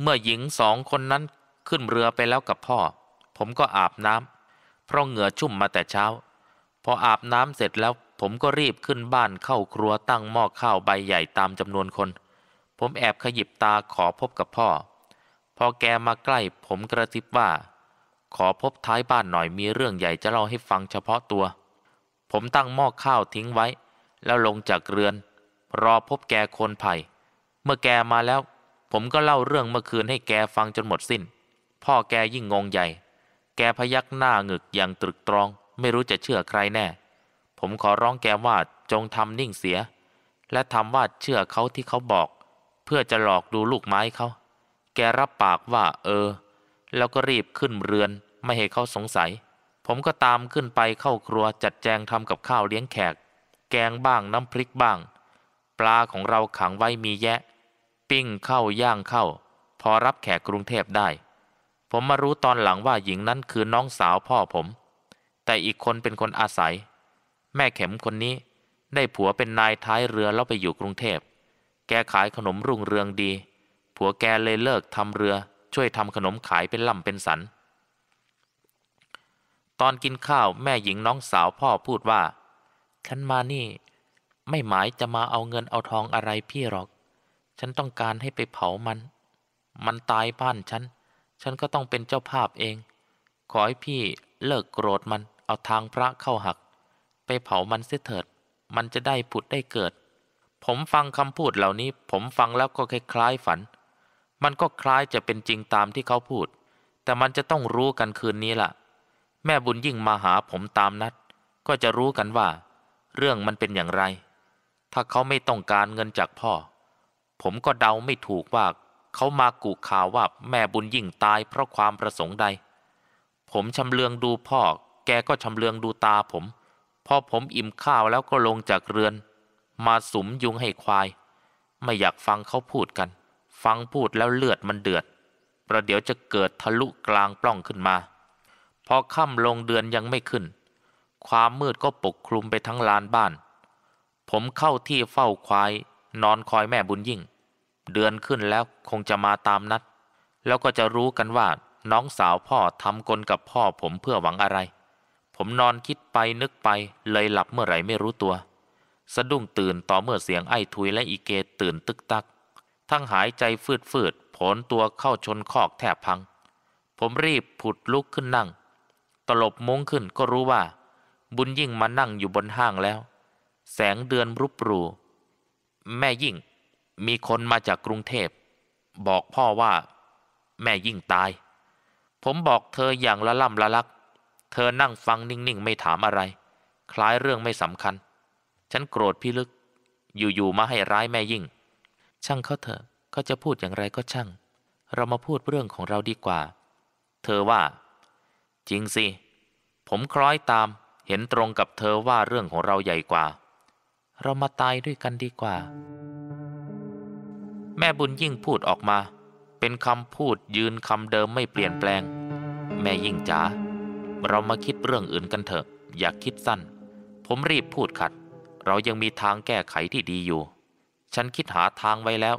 เมื่อหญิงสองคนนั้นขึ้นเรือไปแล้วกับพ่อ ผมก็อาบน้ำเพราะเหงื่อชุ่มมาแต่เช้า พออาบน้ำเสร็จแล้ว ผมก็รีบขึ้นบ้านเข้าครัวตั้งหม้อข้าวใบใหญ่ตามจำนวนคน ผมแอบขยิบตาขอพบกับพ่อ พอแกมาใกล้ ผมกระซิบว่า ขอพบท้ายบ้านหน่อยมีเรื่องใหญ่จะเล่าให้ฟังเฉพาะตัวผมตั้งหม้อข้าวทิ้งไว้ แล้วลงจากเรือน รอพบแกคนไผ่เมื่อแกมาแล้ว ผมก็เล่าเรื่องเมื่อคืนให้แกฟังจนหมดสิน้น พ่อแกยิ่งงงใหญ่ แกพยักหน้าหงึกอย่างตรึกตรอง ไม่รู้จะเชื่อใครแน่ ผมขอร้องแกว่าจงทำนิ่งเสีย และทำว่าเชื่อเขาที่เขาบอก เพื่อจะหลอกดูลูกไม้เขา แกรับปากว่าเออ แล้วก็รีบขึ้นเรือนไม่ให้เขาสงสัยผมก็ตามขึ้นไปเข้าครัวจัดแจงทำกับข้าวเลี้ยงแขก แกงบ้างน้ำพริกบ้าง ปลาของเราขังไว้มีแยะ ปิ้งเข้าย่างเข้า พอรับแขกกรุงเทพได้ ผมมารู้ตอนหลังว่าหญิงนั้นคือน้องสาวพ่อผม แต่อีกคนเป็นคนอาศัย แม่เข็มคนนี้ ได้ผัวเป็นนายท้ายเรือแล้วไปอยู่กรุงเทพแกขายขนมรุ่งเรืองดี ผัวแกเลยเลิกทำเรือ ช่วยทำขนมขายเป็นล่ำเป็นสันตอนกินข้าวแม่หญิงน้องสาวพ่อพูดว่า ฉันมานี่ ไม่หมายจะมาเอาเงินเอาทองอะไรพี่หรอก ฉันต้องการให้ไปเผามัน มันตายบ้านฉัน ฉันก็ต้องเป็นเจ้าภาพเอง ขอให้พี่เลิกโกรธมันเอาทางพระเข้าหัก ไปเผามันเสียเถิด มันจะได้ผุดได้เกิด ผมฟังคำพูดเหล่านี้ ผมฟังแล้วก็คล้ายฝัน มันก็คล้ายจะเป็นจริงตามที่เขาพูด แต่มันจะต้องรู้กันคืนนี้ล่ะแม่บุญยิ่งมาหาผมตามนัดก็จะรู้กันว่า เรื่องมันเป็นอย่างไร ถ้าเขาไม่ต้องการเงินจากพ่อ ผมก็เดาไม่ถูกว่าเขามากุข่าวว่าแม่บุญยิ่งตายเพราะความประสงค์ใด ผมชำเลืองดูพ่อ แกก็ชำเลืองดูตาผมพอผมอิ่มข้าวแล้วก็ลงจากเรือน มาสุมยุงให้ควาย ไม่อยากฟังเขาพูดกัน ฟังพูดแล้วเลือดมันเดือดประเดี๋ยวจะเกิดทะลุกลางปล้องขึ้นมาพอค่ำลงเดือนยังไม่ขึ้น ความมืดก็ปกคลุมไปทั้งลานบ้าน ผมเข้าที่เฝ้าควาย นอนคอยแม่บุญยิ่ง เดือนขึ้นแล้วคงจะมาตามนัด แล้วก็จะรู้กันว่า น้องสาวพ่อทำกลกับพ่อผมเพื่อหวังอะไร ผมนอนคิดไปนึกไป เลยหลับเมื่อไหร่ไม่รู้ตัวสะดุ้งตื่นต่อเมื่อเสียงไอ้ทุยและอีเกตื่นตึกตัก ทั้งหายใจฟืดฟืดผลตัวเข้าชนคอกแทบพัง ผมรีบผุดลุกขึ้นนั่งตลบมุ้งขึ้นก็รู้ว่า บุญยิ่งมานั่งอยู่บนห้างแล้ว แสงเดือนรุบรูแม่ยิ่งมีคนมาจากกรุงเทพ บอกพ่อว่า แม่ยิ่งตาย ผมบอกเธออย่างละล่ำละลัก เธอนั่งฟังนิ่ง ๆ ไม่ถามอะไร คล้ายเรื่องไม่สำคัญ ฉันโกรธพี่ลึกอยู่ ๆ มาให้ร้ายแม่ยิ่ง ช่างเขาเถอะเขาจะพูดอย่างไรก็ช่าง เรามาพูดเรื่องของเราดีกว่า เธอว่าจริงสิ ผมคล้อยตาม เห็นตรงกับเธอว่าเรื่องของเราใหญ่กว่า เรามาตายด้วยกันดีกว่า แม่บุญยิ่งพูดออกมา เป็นคำพูดยืนคำเดิมไม่เปลี่ยนแปลง แม่ยิ่งจ๋า เรามาคิดเรื่องอื่นกันเถอะ อย่าคิดสั้น ผมรีบพูดขัด เรายังมีทางแก้ไขที่ดีอยู่ ฉันคิดหาทางไว้แล้ว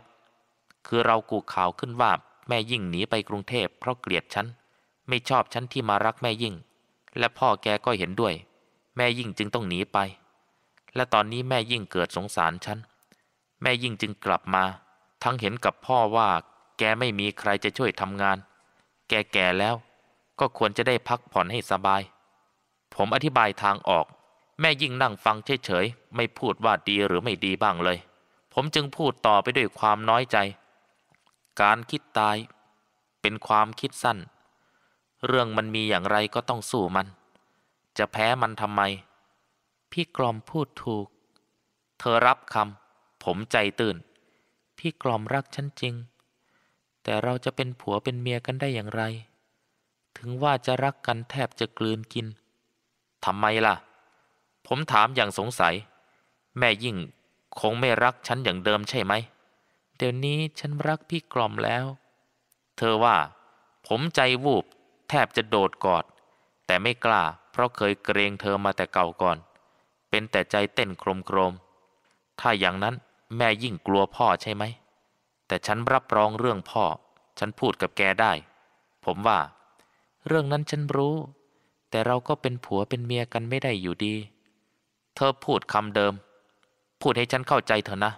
คือเรากูข่าวขึ้นว่าแม่ยิ่งหนีไปกรุงเทพเพราะเกลียดฉันไม่ชอบฉันที่มารักแม่ยิ่ง และพ่อแกก็เห็นด้วย แม่ยิ่งจึงต้องหนีไป และตอนนี้แม่ยิ่งเกิดสงสารฉันแม่ยิ่งจึงกลับมา ทั้งเห็นกับพ่อว่าแกไม่มีใครจะช่วยทำงาน แกแก่แล้วก็ควรจะได้พักผ่อนให้สบาย ผมอธิบายทางออก แม่ยิ่งนั่งฟังเฉยๆไม่พูดว่าดีหรือไม่ดีบ้างเลย ผมจึงพูดต่อไปด้วยความน้อยใจ การคิดตาย เป็นความคิดสั้นเรื่องมันมีอย่างไรก็ต้องสู้มัน จะแพ้มันทำไม พี่กลอมพูดถูก เธอรับคำผมใจตื่น พี่กลอมรักฉันจริง แต่เราจะเป็นผัวเป็นเมียกันได้อย่างไร ถึงว่าจะรักกันแทบจะกลืนกิน ทำไมล่ะ ผมถามอย่างสงสัย แม่ยิ่ง คงไม่รักฉันอย่างเดิมใช่ไหมเดี๋ยวนี้ฉันรักพี่กล่อมแล้ว เธอว่า ผมใจวูบแทบจะโดดกอด แต่ไม่กล้าเพราะเคยเกรงเธอมาแต่เก่าก่อน เป็นแต่ใจเต้นโครมโครมถ้าอย่างนั้นแม่ยิ่งกลัวพ่อใช่ไหม แต่ฉันรับรองเรื่องพ่อ ฉันพูดกับแกได้ ผมว่า เรื่องนั้นฉันรู้ แต่เราก็เป็นผัวเป็นเมียกันไม่ได้อยู่ดี เธอพูดคำเดิม พูดให้ฉันเข้าใจเถอะนะ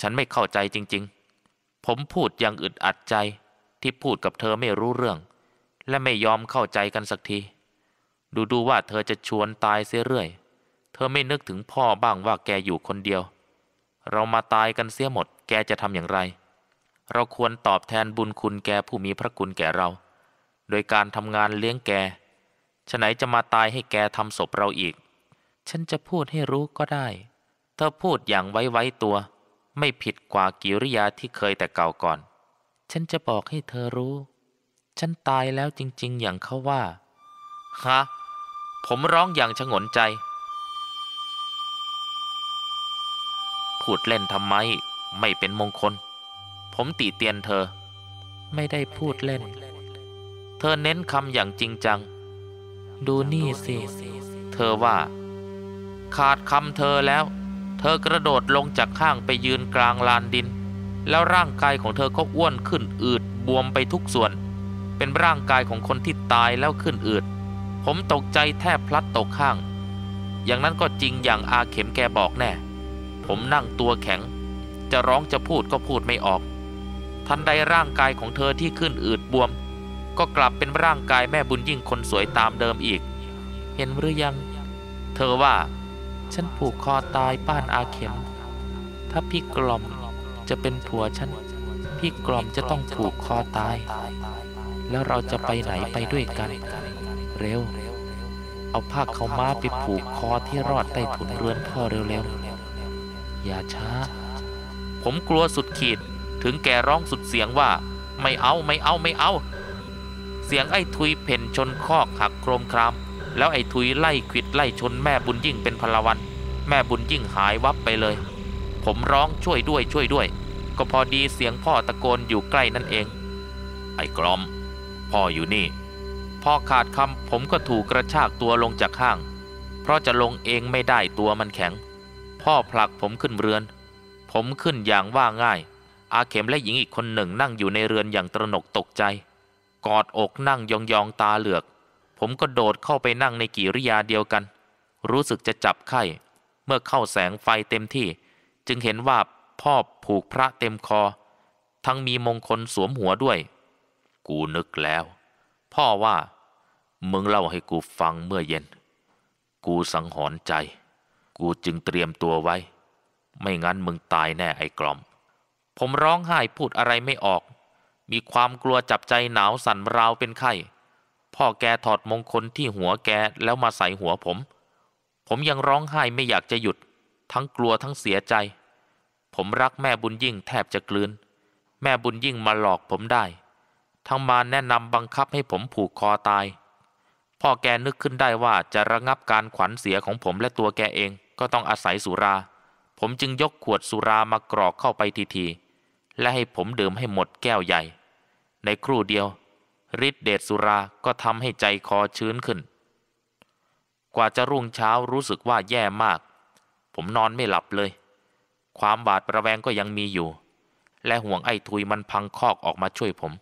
ฉันไม่เข้าใจจริงๆ ผมพูดอย่างอึดอัดใจที่พูดกับเธอไม่รู้เรื่องและไม่ยอมเข้าใจกันสักที ดูดูว่าเธอจะชวนตายเสียเรื่อย เธอไม่นึกถึงพ่อบ้างว่าแกอยู่คนเดียว เรามาตายกันเสียหมด แกจะทำอย่างไร เราควรตอบแทนบุญคุณแกผู้มีพระคุณแก่เรา โดยการทำงานเลี้ยงแก ฉไหนจะมาตายให้แกทำศพเราอีก ฉันจะพูดให้รู้ก็ได้ เธอพูดอย่างไว้ไว้ตัว ไม่ผิดกว่ากิริยาที่เคยแต่เก่าก่อน ฉันจะบอกให้เธอรู้ฉันตายแล้วจริงๆอย่างเขาว่าฮะผมร้องอย่างฉงนใจ พูดเล่นทำไมไม่เป็นมงคล ผมตีเตียนเธอ ไม่ได้พูดเล่น เธอเน้นคำอย่างจริงจัง ดูนี่สิ เธอว่า ขาดคำเธอแล้ว เธอกระโดดลงจากข้างไปยืนกลางลานดิน แล้วร่างกายของเธอก็อ้วนขึ้นอืดบวมไปทุกส่วนเป็นร่างกายของคนที่ตายแล้วขึ้นอืด ผมตกใจแทบพลัดตกข้าง อย่างนั้นก็จริงอย่างอาเข็มแกบอกแน่ ผมนั่งตัวแข็ง จะร้องจะพูดก็พูดไม่ออก ทันใดร่างกายของเธอที่ขึ้นอืดบวม ก็กลับเป็นร่างกายแม่บุญยิ่งคนสวยตามเดิมอีก เห็นหรือยัง เธอว่า ฉันผูกคอตายป้านอาเข็ม ถ้าพี่กล่อมจะเป็นผัวฉัน พี่กล่อมจะต้องผูกคอตายแล้วเราจะไปไหนไปด้วยกัน เร็ว เอาผ้าเขาม้าไปผูกคอที่รอดใต้ถุนเรือนพ่อเร็วๆ อย่าช้า ผมกลัวสุดขีด ถึงแกร้องสุดเสียงว่าไม่เอาไม่เอาไม่เอา เสียงไอ้ทุยเพ่นชนคอกหักโครมครามแล้วไอ้ทุยไล่ขิดไล่ชนแม่บุญยิ่งเป็นพลวัน แม่บุญยิ่งหายวับไปเลย ผมร้องช่วยด้วยช่วยด้วย ก็พอดีเสียงพ่อตะโกนอยู่ใกล้นั่นเอง ไอ้กลอมพ่ออยู่นี่ พอขาดคำ ผมก็ถูกกระชากตัวลงจากห้าง เพราะจะลงเองไม่ได้ตัวมันแข็ง พ่อผลักผมขึ้นเรือน ผมขึ้นอย่างว่าง่าย อาเข็มและหญิงอีกคนหนึ่งนั่งอยู่ในเรือนอย่างตระหนกตกใจ กอดอกนั่งยองๆตาเหลือก ผมก็โดดเข้าไปนั่งในกิริยาเดียวกัน รู้สึกจะจับไข้ เมื่อเข้าแสงไฟเต็มที่ จึงเห็นว่า พ่อผูกพระเต็มคอ ทั้งมีมงคลสวมหัวด้วยกูนึกแล้ว พ่อว่า มึงเล่าให้กูฟังเมื่อเย็น กูสังหรณ์ใจ กูจึงเตรียมตัวไว้ ไม่งั้นมึงตายแน่ไอ้กล่อม ผมร้องไห้พูดอะไรไม่ออก มีความกลัวจับใจหนาวสั่นราวเป็นไข้ พ่อแกถอดมงคลที่หัวแกแล้วมาใส่หัวผม ผมยังร้องไห้ไม่อยากจะหยุดทั้งกลัวทั้งเสียใจ ผมรักแม่บุญยิ่งแทบจะกลืนแม่บุญยิ่งมาหลอกผมได้ทั้งมาแนะนำบังคับให้ผมผูกคอตาย พ่อแกนึกขึ้นได้ว่าจะระงับการขวัญเสียของผมและตัวแกเอง ก็ต้องอาศัยสุรา ผมจึงยกขวดสุรามากรอกเข้าไปทีทีและให้ผมดื่มให้หมดแก้วใหญ่ ในครู่เดียวฤทธิเดชสุราก็ทำให้ใจคอชื้นขึ้น กว่าจะรุ่งเช้ารู้สึกว่าแย่มาก ผมนอนไม่หลับเลย ความบาดระแวงก็ยังมีอยู่ และห่วงไอ้ทุยมันพังคอกออกมาช่วยผม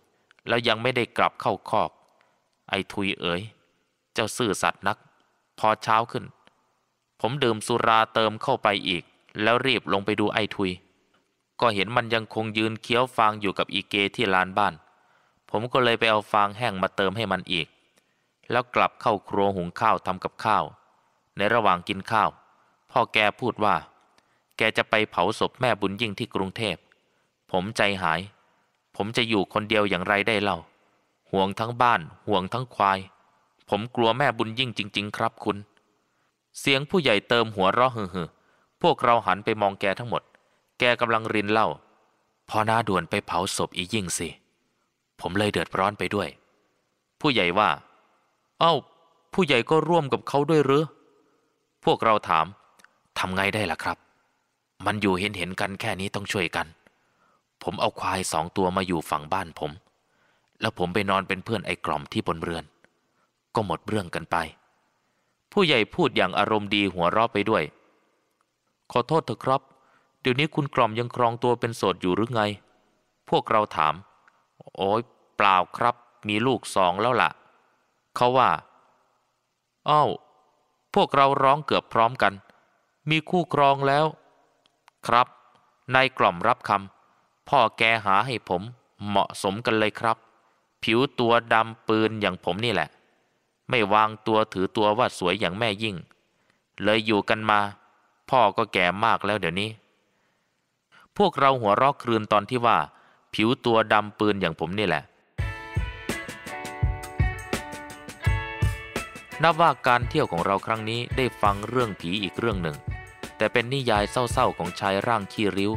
แล้วยังไม่ได้กลับเข้าคอก ไอ้ทุยเอ๋ย เจ้าซื่อสัตว์นัก พอเช้าขึ้น ผมดื่มสุราเติมเข้าไปอีก แล้วรีบลงไปดูไอ้ทุย ก็เห็นมันยังคงยืนเคี้ยวฟางอยู่กับอีเกที่ลานบ้าน ผมก็เลยไปเอาฟางแห้งมาเติมให้มันอีก แล้วกลับเข้าครัวหุงข้าวทำกับข้าว ในระหว่างกินข้าว พ่อแกพูดว่า แกจะไปเผาศพแม่บุญยิ่งที่กรุงเทพผมใจหายผมจะอยู่คนเดียวอย่างไรได้เล่า ห่วงทั้งบ้าน ห่วงทั้งควาย ผมกลัวแม่บุญยิ่งจริง ๆ ครับคุณ เสียงผู้ใหญ่เติมหัวเราะเฮ่อพวกเราหันไปมองแกทั้งหมด แกกำลังรินเล่า พอน้าด่วนไปเผาศพอียิ่งสิ ผมเลยเดือดร้อนไปด้วย ผู้ใหญ่ว่า เอา้า ผู้ใหญ่ก็ร่วมกับเขาด้วยหรือพวกเราถาม ทำไงได้ล่ะครับ มันอยู่เห็นเห็นกันแค่นี้ต้องช่วยกันผมเอาควายสองตัวมาอยู่ฝั่งบ้านผม แล้วผมไปนอนเป็นเพื่อนไอ้กล่อมที่บนเรือน ก็หมดเรื่องกันไป ผู้ใหญ่พูดอย่างอารมณ์ดีหัวเราะไปด้วย ขอโทษเถอะครับ เดี๋ยวนี้คุณกล่อมยังครองตัวเป็นโสดอยู่หรือไง พวกเราถาม โอ้ยเปล่าครับ มีลูกสองแล้วละ่ะ เขาว่า อ้าว พวกเราร้องเกือบพร้อมกัน มีคู่ครองแล้ว ครับ นายกล่อมรับคำพ่อแกหาให้ผมเหมาะสมกันเลยครับ ผิวตัวดำปืนอย่างผมนี่แหละ ไม่วางตัวถือตัวว่าสวยอย่างแม่ยิ่ง เลยอยู่กันมา พ่อก็แก่มากแล้วเดี๋ยวนี้ พวกเราหัวรอกครืนตอนที่ว่าผิวตัวดำปืนอย่างผมนี่แหละ นับว่าการเที่ยวของเราครั้งนี้ได้ฟังเรื่องผีอีกเรื่องหนึ่ง แต่เป็นนิยายเศร้าๆของชายร่างขี้ริ้ว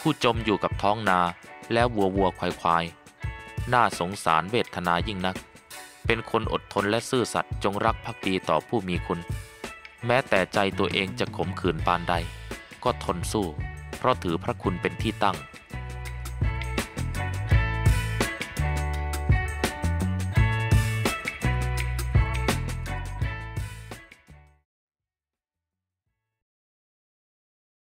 ผู้จมอยู่กับท้องนาและวัววัวควายควาย น่าสงสารเวทนายิ่งนัก เป็นคนอดทนและซื่อสัตย์จงรักภักดีต่อผู้มีคุณ แม้แต่ใจตัวเองจะขมขื่นปานใด ก็ทนสู้ เพราะถือพระคุณเป็นที่ตั้ง